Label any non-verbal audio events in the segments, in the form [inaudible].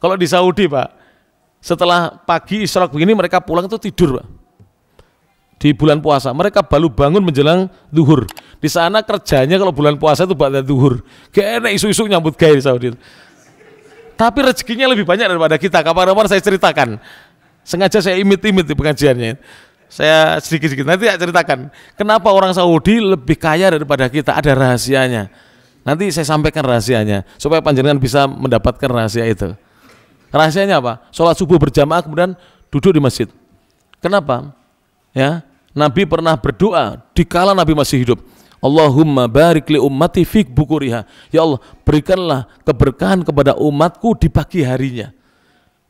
Kalau di Saudi Pak, setelah pagi isyarat begini mereka pulang itu tidur Pak. Di bulan puasa, mereka baru bangun menjelang duhur. Di sana kerjanya kalau bulan puasa itu pada duhur. Gak enak isu-isu nyambut gaya di Saudi. Tapi rezekinya lebih banyak daripada kita. Kapan-kapan saya ceritakan. Sengaja saya imit-imit di pengajiannya saya sedikit-sedikit nanti saya ceritakan kenapa orang Saudi lebih kaya daripada kita ada rahasianya nanti saya sampaikan rahasianya supaya panjenengan bisa mendapatkan rahasia itu Rahasianya apa? Sholat subuh berjamaah kemudian duduk di masjid. Kenapa? Ya, Nabi pernah berdoa di kala Nabi masih hidup. Allahumma barik li ummati fik bukuriha. Ya Allah, berikanlah keberkahan kepada umatku di pagi harinya.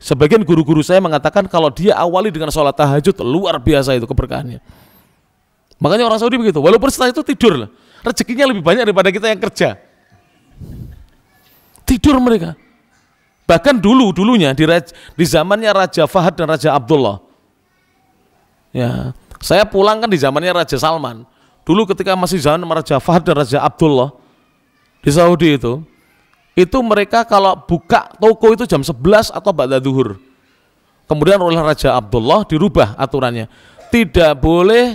Sebagian guru-guru saya mengatakan kalau dia awali dengan sholat tahajud, luar biasa itu keberkahannya. Makanya orang Saudi begitu, walaupun setelah itu tidur. Rezekinya lebih banyak daripada kita yang kerja. Tidur mereka. Bahkan dulu dulunya di, di zamannya Raja Fahad dan Raja Abdullah. Ya, saya pulang kan di zamannya Raja Salman. Dulu ketika masih zaman Raja Fahad dan Raja Abdullah di Saudi itu, itu mereka kalau buka toko itu jam 11 atau pada duhur. Kemudian oleh Raja Abdullah dirubah aturannya. Tidak boleh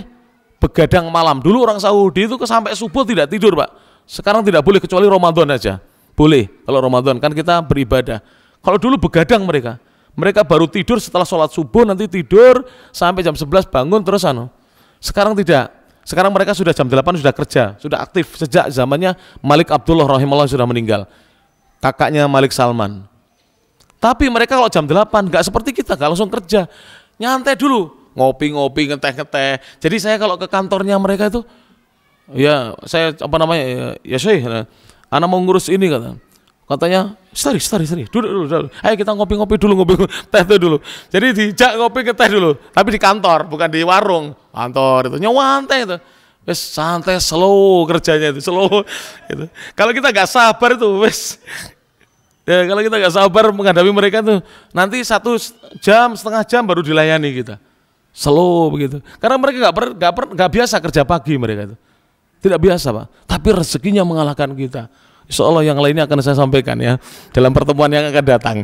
begadang malam. Dulu orang Saudi itu sampai subuh tidak tidur, Pak. Sekarang tidak boleh kecuali Ramadan aja. Boleh kalau Ramadan kan kita beribadah. Kalau dulu begadang mereka. Mereka baru tidur setelah sholat subuh, nanti tidur sampai jam 11 bangun terus anu. Sekarang tidak. Sekarang mereka sudah jam 8 sudah kerja, sudah aktif sejak zamannya Malik Abdullah rahimahullah sudah meninggal. Kakaknya Malik Salman. Tapi mereka kalau jam 8 nggak seperti kita, nggak langsung kerja. Nyantai dulu, ngopi-ngopi, ngeteh-ngeteh. Jadi saya kalau ke kantornya mereka itu ya saya apa namanya ya, ya saya anak mau ngurus ini kata katanya Sari, Sari, Sari, duduk dulu, duduk. ayo kita ngopi-ngopi dulu, ngopi [laughs] teh itu dulu. Jadi dijak ngopi ke teh dulu, tapi di kantor, bukan di warung. Kantor itu nyawan teh itu. Wes santai, slow kerjanya itu, slow. Gitu. [laughs] Kalau kita nggak sabar itu, wes. Ya, kalau kita nggak sabar menghadapi mereka tuh, nanti satu jam, setengah jam baru dilayani kita. Slow begitu. Karena mereka nggak per, nggak per, gak biasa kerja pagi mereka itu. Tidak biasa pak. Tapi rezekinya mengalahkan kita Insya Allah yang lainnya akan saya sampaikan ya dalam pertemuan yang akan datang.